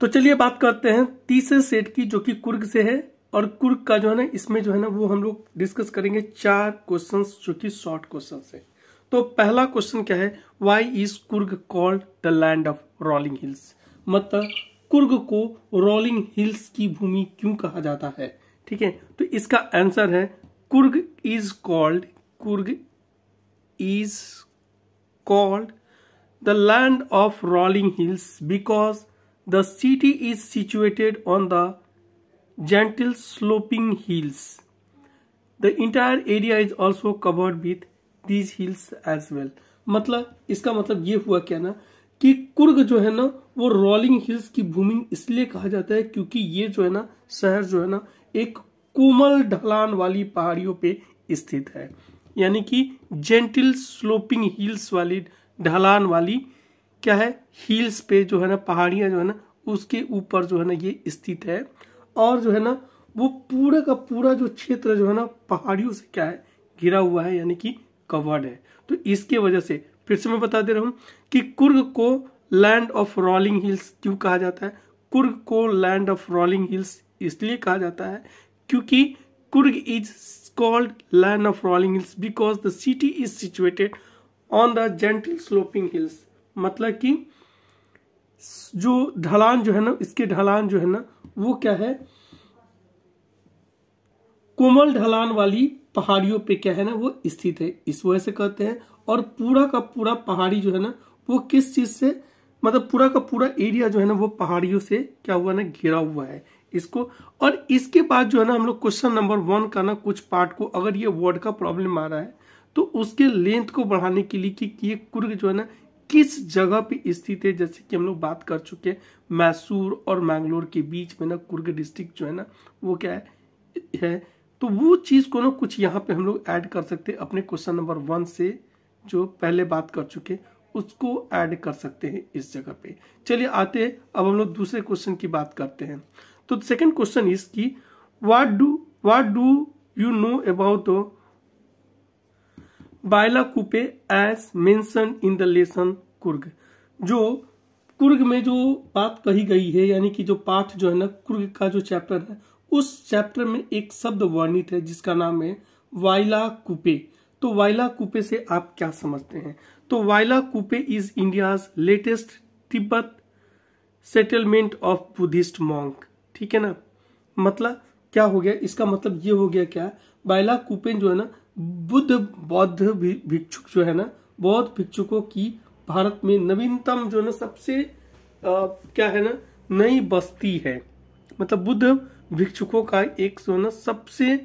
तो चलिए बात करते हैं तीसरे सेट की जो कि कुर्ग से है और कुर्ग का जो है ना इसमें जो है ना वो हम लोग डिस्कस करेंगे चार क्वेश्चन जो कि शॉर्ट क्वेश्चन है तो पहला क्वेश्चन क्या है why is Coorg called the land of rolling hills मतलब कुर्ग को रोलिंग हिल्स की भूमि क्यों कहा जाता है ठीक है तो इसका आंसर है Coorg is called Coorg is called the land of rolling hills because The city is situated on the gentle sloping hills. The entire area is also covered with these hills as well. मतलब इसका मतलब ये हुआ क्या ना कि कुर्ग जो है ना वो रोलिंग हिल्स की भूमि इसलिए कहा जाता है क्योंकि ये जो है ना शहर जो है ना एक कोमल ढलान वाली पहाड़ियों पे स्थित है यानी कि जेंटिल स्लोपिंग हिल्स वाली ढलान वाली क्या है हिल्स पे जो है ना पहाड़ियाँ जो है ना उसके ऊपर जो है ना ये स्थित है और जो है ना वो पूरा का पूरा जो क्षेत्र जो है ना पहाड़ियों से क्या है घिरा हुआ है यानी कि कवर्ड है तो इसके वजह से फिर से मैं बता दे रहा हूँ कि कुर्ग को लैंड ऑफ रोलिंग हिल्स क्यों कहा जाता है कुर्ग को लैंड ऑफ रोलिंग हिल्स इसलिए कहा जाता है क्योंकि Coorg is called land of rolling hills because the city is situated on the gentle sloping hills मतलब कि जो ढलान जो है ना इसके ढलान जो है ना वो क्या है कोमल ढलान वाली पहाड़ियों पे क्या है ना वो स्थित है इस वजह से कहते हैं और पूरा का पूरा पहाड़ी जो है ना वो किस चीज से मतलब पूरा का पूरा एरिया जो है ना वो पहाड़ियों से क्या हुआ ना घिरा हुआ है इसको और इसके बाद जो है ना हम लोग क्वेश्चन नंबर वन का ना कुछ पार्ट को अगर ये वर्ड का प्रॉब्लम आ रहा है तो उसके लेंथ को बढ़ाने के लिए कि ये कुर्ग जो है ना किस जगह पे स्थित है जैसे कि हम लोग बात कर चुके हैं मैसूर और मैंगलोर के बीच में ना कुर्ग डिस्ट्रिक्ट जो है ना वो क्या है, है तो वो चीज़ को ना कुछ यहाँ पे हम लोग ऐड कर सकते हैं अपने क्वेश्चन नंबर वन से जो पहले बात कर चुके उसको ऐड कर सकते हैं इस जगह पे चलिए आते हैं अब हम लोग दूसरे क्वेश्चन की बात करते हैं तो सेकंड क्वेश्चन इसकी की what do what do you know about Bylakuppe as mentioned in the lesson Coorg जो कुर्ग में जो बात कही गई है यानी कि जो पाठ जो है ना कुर्ग का जो चैप्टर है उस चैप्टर में एक शब्द वर्णित है जिसका नाम है वाइला कुपे तो वाइला कुपे से आप क्या समझते हैं तो Bylakuppe is India latest Tibet settlement of Buddhist monk ठीक है ना मतलब क्या हो गया इसका मतलब ये हो गया क्या बाइला कुपे जो है ना बुद्ध बौद्ध भिक्षुक जो है ना बौद्ध भिक्षुकों की भारत में नवीनतम जो ना सबसे आ, क्या है ना नई बस्ती है मतलब बुद्ध भिक्षुकों का एक जो है ना सबसे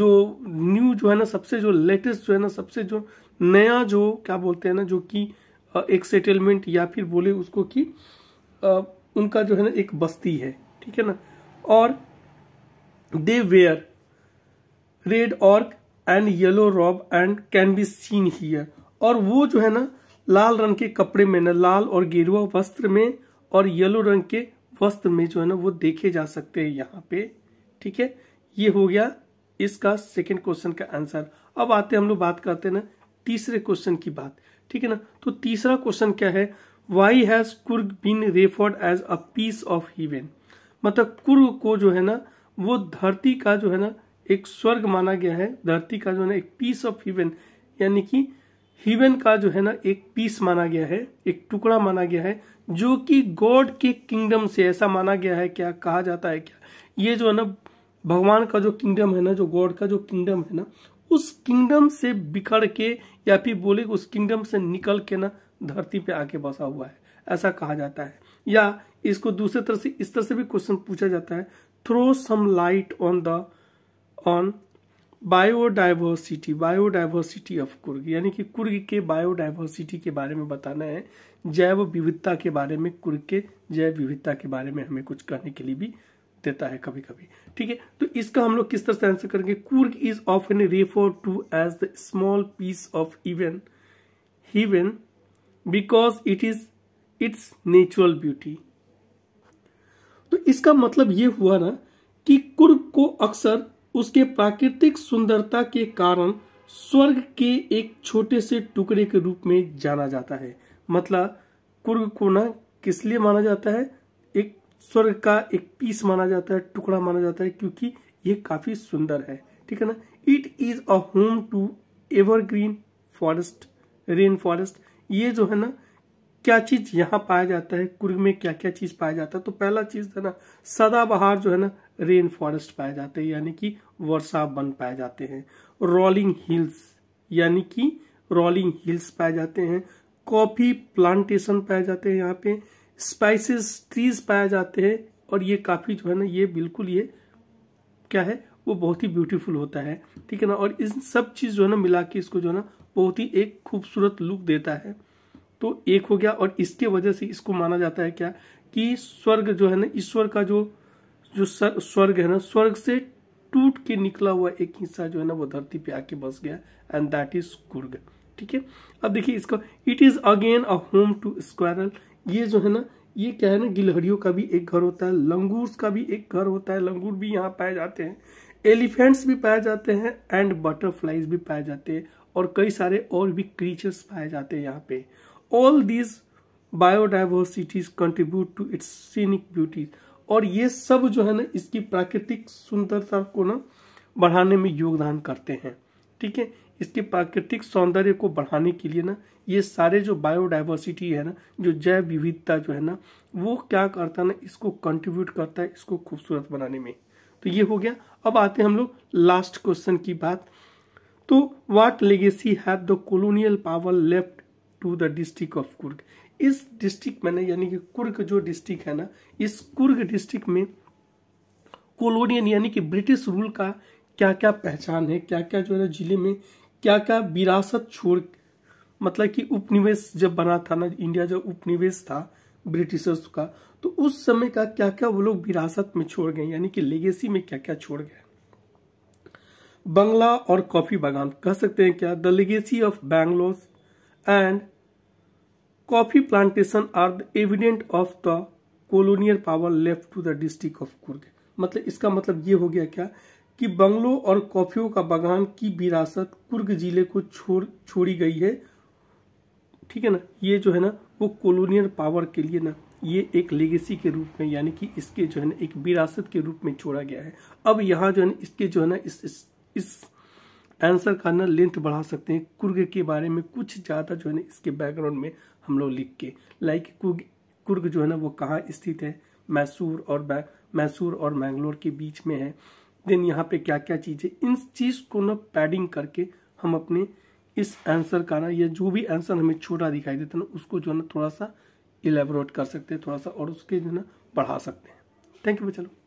जो न्यू जो है ना सबसे जो लेटेस्ट जो है ना सबसे जो नया जो क्या बोलते हैं ना जो कि एक सेटलमेंट या फिर बोले उसको कि उनका जो है ना एक बस्ती है ठीक है ना और दे वेयर रेड और and yellow robe and can be seen here और वो जो है ना लाल रंग के कपड़े में ना लाल और गेरुआ वस्त्र में और येलो रंग के वस्त्र में जो है ना वो देखे जा सकते हैं यहाँ पे ठीक है ये हो गया इसका सेकेंड क्वेश्चन का आंसर अब आते हम लोग बात करते हैं ना तीसरे क्वेश्चन की बात ठीक है ना तो तीसरा क्वेश्चन क्या है why has Coorg been referred as a piece of heaven मतलब कुर्ग को जो है ना वो धरती का जो है ना एक स्वर्ग माना गया है धरती का जो है ना एक पीस ऑफ हिवन यानी कि हीवन का जो है ना एक पीस माना गया है एक टुकड़ा माना गया है जो कि गॉड के किंगडम से ऐसा माना गया है क्या कहा जाता है क्या ये जो है ना भगवान का जो किंगडम है ना जो गॉड का जो किंगडम है ना उस किंगडम से बिखर के या फिर बोले उस किंगडम से निकल के ना धरती पे आके बसा हुआ है ऐसा कहा जाता है या इसको दूसरे तरह से इस तरह से भी क्वेश्चन पूछा जाता है throw some light on the on biodiversity biodiversity of Coorg यानी कि कुर्ग के बायोडाइवर्सिटी के बारे में बताना है जैव विविधता के बारे में कुर्ग के जैव विविधता के बारे में हमें कुछ कहने के लिए भी देता है कभी कभी ठीक है तो इसका हम लोग किस तरह से आंसर करेंगे Coorg is of an refer to as the small piece of even heaven because it is its natural beauty तो इसका मतलब ये हुआ ना कि कुर्ग को अक्सर उसके प्राकृतिक सुंदरता के कारण स्वर्ग के एक छोटे से टुकड़े के रूप में जाना जाता है मतलब कुर्ग कोना किस लिए माना जाता है एक स्वर्ग का एक पीस माना जाता है टुकड़ा माना जाता है क्योंकि ये काफी सुंदर है ठीक है ना it is a home to evergreen forest rain forest ये जो है ना क्या चीज यहाँ पाया जाता है कुर्ग में क्या क्या चीज पाया जाता है तो पहला चीज है ना सदाबहार जो है ना रेन फॉरेस्ट पाए जाते हैं यानी कि वर्षा बन पाए जाते हैं रोलिंग हिल्स यानी कि रोलिंग हिल्स पाए जाते हैं कॉफी प्लांटेशन पाए जाते हैं यहाँ पे स्पाइसेस ट्रीज पाए जाते हैं और ये काफी जो है ना ये बिल्कुल ये क्या है वो बहुत ही ब्यूटीफुल होता है ठीक है ना और इन सब चीज जो है ना मिला के इसको जो है ना बहुत ही एक खूबसूरत लुक देता है तो एक हो गया और इसके वजह से इसको माना जाता है क्या कि स्वर्ग जो है ना ईश्वर का जो जो स्वर्ग है ना स्वर्ग से टूट के निकला हुआ एक हिस्सा जो है ना वो धरती पे आके बस गया एंड दैट इज कुर्ग ठीक है अब देखिए इसका it is again a home to squirrel ये जो है ना ये क्या है ना गिलहरियों का भी एक घर होता है लंगूर्स का भी एक घर होता है लंगूर भी यहाँ पाए जाते हैं एलिफेंट्स भी पाए जाते हैं एंड बटरफ्लाइज भी पाए जाते हैं और कई सारे और भी क्रीचर्स पाए जाते हैं यहाँ पे all these biodiversities contribute to its scenic beauty और ये सब जो है ना इसकी प्राकृतिक सुंदरता को ना बढ़ाने में योगदान करते हैं ठीक है इसके प्राकृतिक सौंदर्य को बढ़ाने के लिए ना ये सारे जो बायोडाइवर्सिटी है ना जो जैव विविधता जो है ना वो क्या करता है ना इसको कंट्रीब्यूट करता है इसको खूबसूरत बनाने में तो ये हो गया अब आते हैं हम लोग लास्ट क्वेश्चन की बात तो what legacy have the colonial power left to the district of Coorg इस डिस्ट्रिक्ट में यानी कि कुर्ग जो डिस्ट्रिक्ट है ना इस कुर्ग डिस्ट्रिक्ट में कोलोनियन यानी कि ब्रिटिश रूल का क्या क्या पहचान है क्या क्या जो है जिले में क्या क्या विरासत छोड़ मतलब कि उपनिवेश जब बना था ना इंडिया जब उपनिवेश था ब्रिटिशर्स का तो उस समय का क्या क्या वो लोग विरासत में छोड़ गए यानी कि लेगेसी में क्या क्या छोड़ गए बंगला और कॉफी बागान कह सकते हैं क्या the legacy of Bangalore and coffee plantation are the evident of the colonial power left to the district of Kurg मतलब इसका मतलब ये हो गया क्या कि बंगलों और कॉफियों का बागान की विरासत कुर्ग जिले को छोड़ छोड़ी गई है ठीक है ना ये जो है ना वो कॉलोनियल पावर के लिए ना ये एक लेगेसी के रूप में यानी कि इसके जो है ना एक विरासत के रूप में छोड़ा गया है अब यहाँ जो है ना इसके जो है ना इस इस, इस आंसर का ना लेंथ बढ़ा सकते हैं कुर्ग के बारे में कुछ ज़्यादा जो है ना इसके बैकग्राउंड में हम लोग लिख के लाइक कुर्ग कुर्ग जो है ना वो कहाँ स्थित है मैसूर और मैसूर और मैंगलोर के बीच में है देन यहाँ पे क्या क्या चीज़ें इन चीज़ को ना पैडिंग करके हम अपने इस आंसर का ना या जो भी आंसर हमें छोटा दिखाई देता ना उसको जो है ना थोड़ा सा इलेबोरेट कर सकते हैं थोड़ा सा और उसके जो है ना बढ़ा सकते हैं थैंक यू चलो